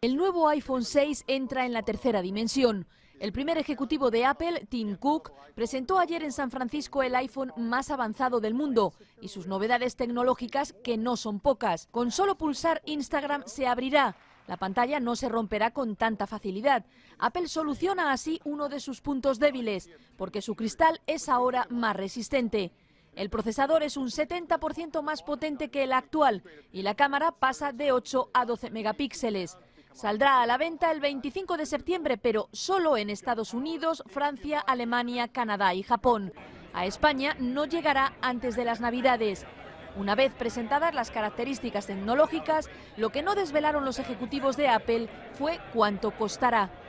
El nuevo iPhone 6 entra en la tercera dimensión. El primer ejecutivo de Apple, Tim Cook, presentó ayer en San Francisco el iPhone más avanzado del mundo y sus novedades tecnológicas que no son pocas. Con solo pulsar Instagram se abrirá. La pantalla no se romperá con tanta facilidad. Apple soluciona así uno de sus puntos débiles, porque su cristal es ahora más resistente. El procesador es un 70% más potente que el actual y la cámara pasa de 8 a 12 megapíxeles. Saldrá a la venta el 25 de septiembre, pero solo en Estados Unidos, Francia, Alemania, Canadá y Japón. A España no llegará antes de las Navidades. Una vez presentadas las características tecnológicas, lo que no desvelaron los ejecutivos de Apple fue cuánto costará.